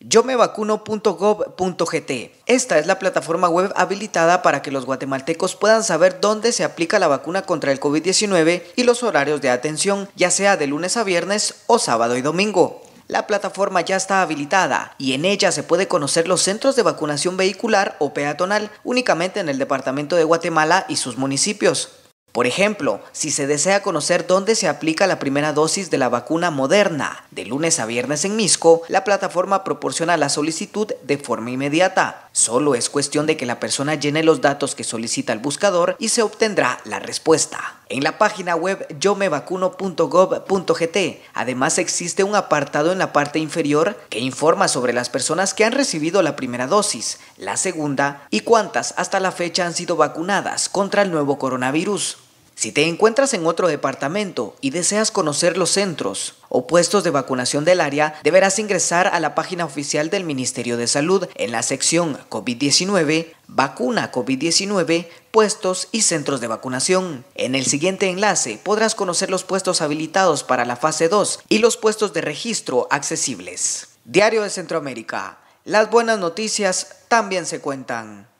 yo me Esta es la plataforma web habilitada para que los guatemaltecos puedan saber dónde se aplica la vacuna contra el COVID-19 y los horarios de atención, ya sea de lunes a viernes o sábado y domingo. La plataforma ya está habilitada y en ella se puede conocer los centros de vacunación vehicular o peatonal únicamente en el departamento de Guatemala y sus municipios. Por ejemplo, si se desea conocer dónde se aplica la primera dosis de la vacuna moderna, de lunes a viernes en Misco, la plataforma proporciona la solicitud de forma inmediata. Solo es cuestión de que la persona llene los datos que solicita el buscador y se obtendrá la respuesta. En la página web yomevacuno.gov.gt además existe un apartado en la parte inferior que informa sobre las personas que han recibido la primera dosis, la segunda y cuántas hasta la fecha han sido vacunadas contra el nuevo coronavirus. Si te encuentras en otro departamento y deseas conocer los centros o puestos de vacunación del área, deberás ingresar a la página oficial del Ministerio de Salud en la sección COVID-19, vacuna COVID-19, puestos y centros de vacunación. En el siguiente enlace podrás conocer los puestos habilitados para la fase 2 y los puestos de registro accesibles. Diario de Centroamérica. Las buenas noticias también se cuentan.